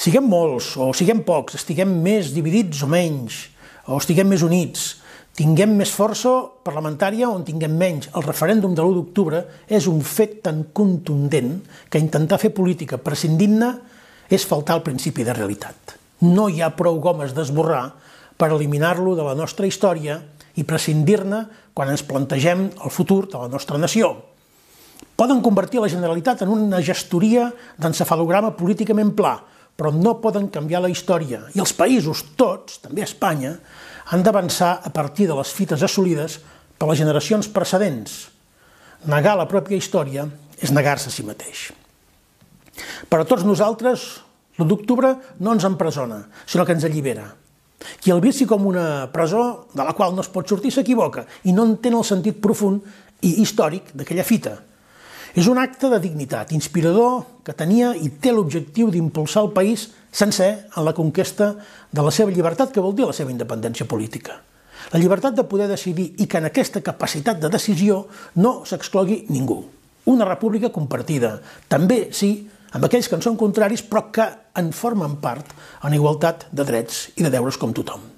siguem molts o siguem pocs, estiguem més dividits o menys, o estiguem més units, tinguem més força parlamentària o en tinguem menys. El referèndum de l'1 d'octubre és un fet tan contundent que intentar fer política prescindint-ne és faltar al principi de realitat. No hi ha prou gomes d'esborrar per eliminar-lo de la nostra història i prescindir-ne quan ens plantegem el futur de la nostra nació. Poden convertir la Generalitat en una gestoria d'encefalograma políticament pla, però no poden canviar la història. I els països, tots, també Espanya, han d'avançar a partir de les fites assolides per les generacions precedents. Negar la pròpia història és negar-se a si mateix. Per a tots nosaltres, l'1 d'octubre no ens empresona, sinó que ens allibera. Qui el vici com una presó de la qual no es pot sortir s'equivoca i no entén el sentit profund i històric d'aquella fita – és un acte de dignitat, inspirador, que tenia i té l'objectiu d'impulsar el país sencer en la conquesta de la seva llibertat, que vol dir la seva independència política. La llibertat de poder decidir i que en aquesta capacitat de decisió no s'exclogui ningú. Una república compartida, també, sí, amb aquells que en són contraris, però que en formen part en igualtat de drets i de deures com tothom.